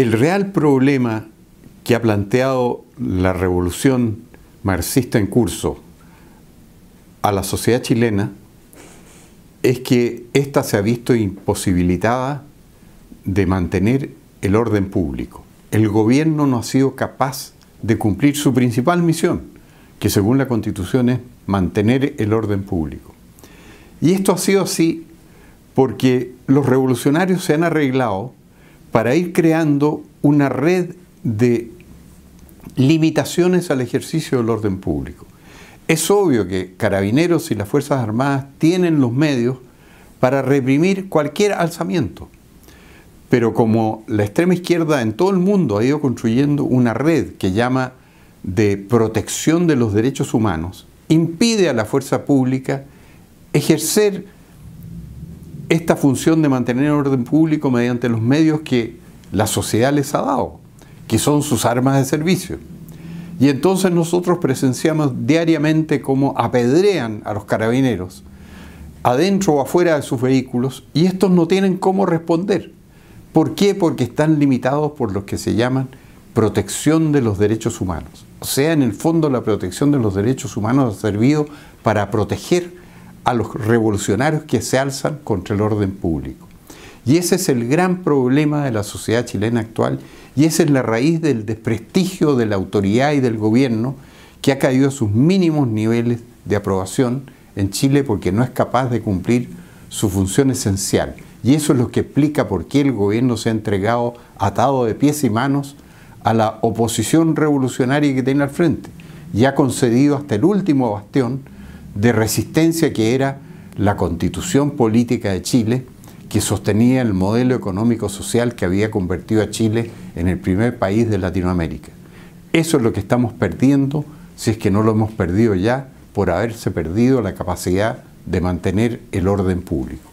el real problema que ha planteado la revolución marxista en curso a la sociedad chilena es que ésta se ha visto imposibilitada de mantener el orden público. El gobierno no ha sido capaz de cumplir su principal misión, que según la constitución es mantener el orden público. Y esto ha sido así porque los revolucionarios se han arreglado para ir creando una red de limitaciones al ejercicio del orden público. Es obvio que carabineros y las Fuerzas Armadas tienen los medios para reprimir cualquier alzamiento, pero como la extrema izquierda en todo el mundo ha ido construyendo una red que llama de protección de los derechos humanos, impide a la fuerza pública ejercer esta función de mantener el orden público mediante los medios que la sociedad les ha dado, que son sus armas de servicio. Y entonces nosotros presenciamos diariamente cómo apedrean a los carabineros, adentro o afuera de sus vehículos, y estos no tienen cómo responder. ¿Por qué? Porque están limitados por lo que se llaman protección de los derechos humanos. O sea, en el fondo la protección de los derechos humanos ha servido para proteger a los revolucionarios que se alzan contra el orden público. Y ese es el gran problema de la sociedad chilena actual y esa es la raíz del desprestigio de la autoridad y del gobierno que ha caído a sus mínimos niveles de aprobación en Chile porque no es capaz de cumplir su función esencial. Y eso es lo que explica por qué el gobierno se ha entregado atado de pies y manos a la oposición revolucionaria que tiene al frente y ha concedido hasta el último bastión de resistencia que era la constitución política de Chile, que sostenía el modelo económico-social que había convertido a Chile en el primer país de Latinoamérica. Eso es lo que estamos perdiendo, si es que no lo hemos perdido ya, por haberse perdido la capacidad de mantener el orden público.